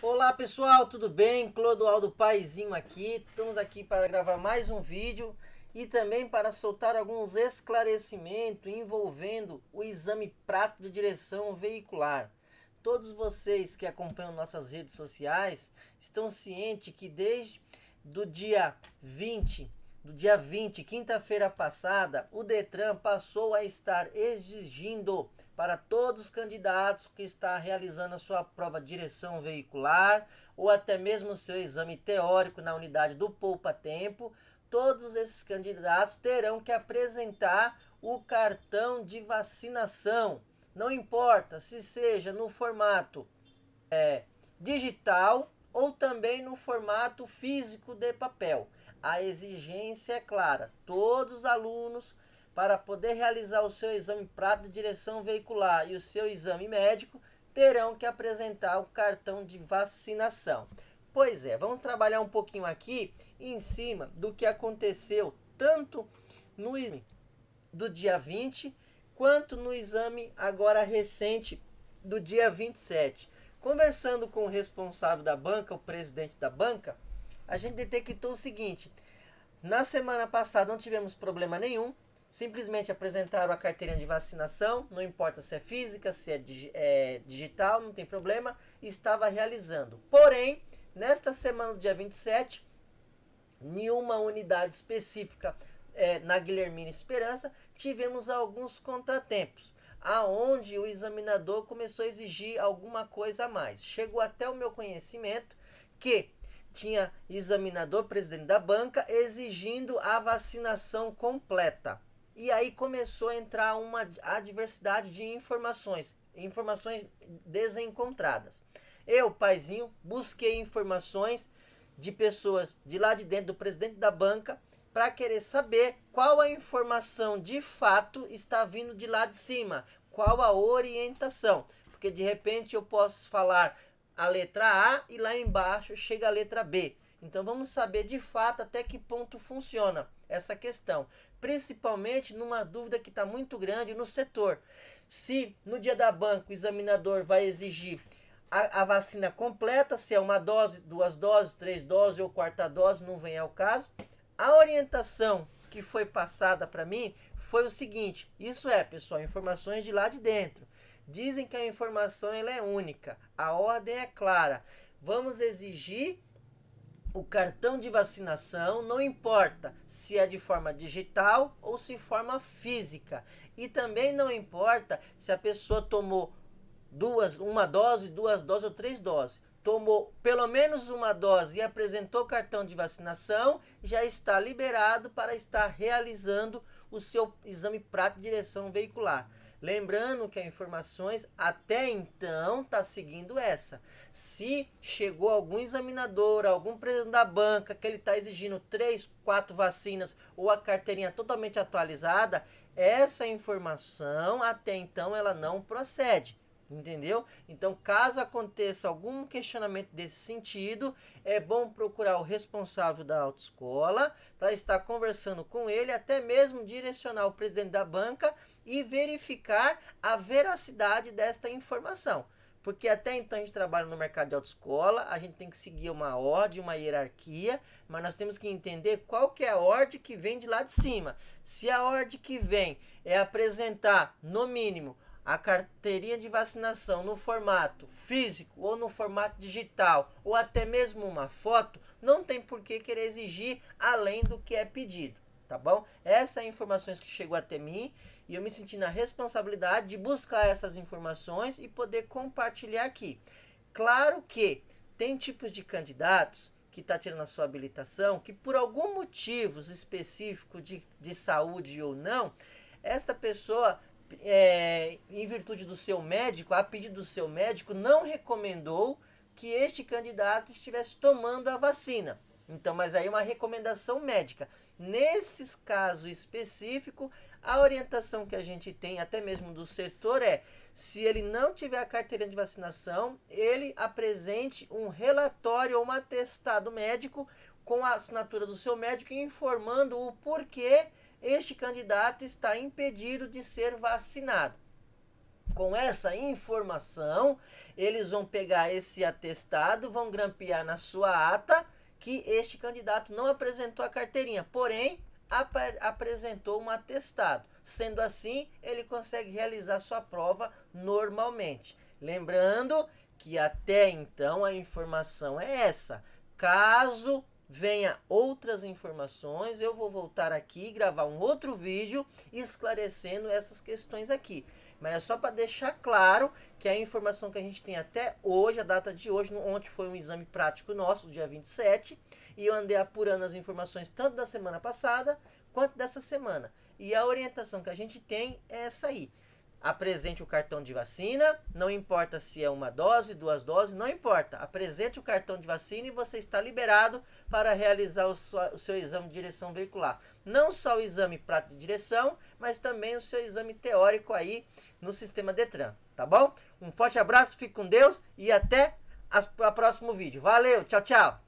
Olá pessoal, tudo bem? Clodoaldo Paizinho aqui. Estamos aqui para gravar mais um vídeo e também para soltar alguns esclarecimentos envolvendo o exame prático de direção veicular. Todos vocês que acompanham nossas redes sociais estão cientes que desde do dia 20 do dia 20, quinta-feira passada, o Detran passou a estar exigindo para todos os candidatos que está realizando a sua prova de direção veicular ou até mesmo o seu exame teórico na unidade do Poupa Tempo, todos esses candidatos terão que apresentar o cartão de vacinação. Não importa se seja no formato é, digital ou também no formato físico de papel. A exigência é clara: todos os alunos para poder realizar o seu exame prático de direção veicular e o seu exame médico, terão que apresentar o cartão de vacinação. Pois é, vamos trabalhar um pouquinho aqui em cima do que aconteceu tanto no exame do dia 20 quanto no exame agora recente do dia 27. Conversando com o responsável da banca, o presidente da banca, a gente detectou o seguinte: na semana passada não tivemos problema nenhum, Simplesmente apresentaram a carteirinha de vacinação, não importa se é física, se é, é digital, não tem problema, estava realizando. Porém, nesta semana do dia 27, nenhuma unidade específica é, na Guilhermina Esperança, tivemos alguns contratempos, aonde o examinador começou a exigir alguma coisa a mais. Chegou até o meu conhecimento que tinha examinador, presidente da banca, exigindo a vacinação completa. E aí começou a entrar uma adversidade de informações, informações desencontradas. Eu, paizinho, busquei informações de pessoas de lá de dentro, do presidente da banca, para querer saber qual a informação de fato está vindo de lá de cima, qual a orientação. Porque de repente eu posso falar a letra A e lá embaixo chega a letra B. Então vamos saber de fato até que ponto funciona essa questão, principalmente numa dúvida que está muito grande no setor. Se no dia da banca o examinador vai exigir a, a, vacina completa, se é uma dose, duas doses, três doses ou quarta dose, não vem ao caso. A orientação que foi passada para mim foi o seguinte: isso é, pessoal, informações de lá de dentro. Dizem que a informação ela é única, a ordem é clara. Vamos exigir o cartão de vacinação, não importa se é de forma digital ou se forma física. E também não importa se a pessoa tomou duas, uma dose, duas doses ou três doses. Tomou pelo menos uma dose e apresentou o cartão de vacinação, já está liberado para estar realizando o seu exame prático de direção veicular. Lembrando que as informações até então tá seguindo essa. Se chegou algum examinador, algum presidente da banca que ele está exigindo três, quatro vacinas ou a carteirinha totalmente atualizada, essa informação até então ela não procede. Entendeu? Então, caso aconteça algum questionamento desse sentido, é bom procurar o responsável da autoescola para estar conversando com ele, até mesmo direcionar o presidente da banca e verificar a veracidade desta informação. Porque até então a gente trabalha no mercado de autoescola, a gente tem que seguir uma ordem, uma hierarquia, mas nós temos que entender qual que é a ordem que vem de lá de cima. Se a ordem que vem é apresentar, no mínimo, a carteirinha de vacinação no formato físico ou no formato digital ou até mesmo uma foto, não tem por que querer exigir além do que é pedido, tá bom? Essas é informações que chegou até mim e eu me senti na responsabilidade de buscar essas informações e poder compartilhar aqui. Claro que tem tipos de candidatos que está tirando a sua habilitação que por algum motivo específico de, de saúde ou não, esta pessoa é, em virtude do seu médico, a pedido do seu médico, não recomendou que este candidato estivesse tomando a vacina. Então, mas aí uma recomendação médica. Nesses casos específicos, a orientação que a gente tem, até mesmo do setor, é se ele não tiver a carteirinha de vacinação, ele apresente um relatório ou um atestado médico com a assinatura do seu médico informando o porquê este candidato está impedido de ser vacinado. Com essa informação, eles vão pegar esse atestado, vão grampear na sua ata que este candidato não apresentou a carteirinha, porém ap apresentou um atestado. Sendo assim, ele consegue realizar sua prova normalmente. Lembrando que até então a informação é essa. Caso venha outras informações, eu vou voltar aqui gravar um outro vídeo esclarecendo essas questões aqui. Mas é só para deixar claro que a informação que a gente tem até hoje, a data de hoje, ontem foi um exame prático nosso, dia 27, e eu andei apurando as informações tanto da semana passada quanto dessa semana. E a orientação que a gente tem é essa aí apresente o cartão de vacina, não importa se é uma dose, duas doses, não importa. Apresente o cartão de vacina e você está liberado para realizar o, o seu exame de direção veicular. Não só o exame prato de direção, mas também o seu exame teórico aí no sistema Detran, tá bom? Um forte abraço, fique com Deus e até o próximo vídeo. Valeu, tchau, tchau!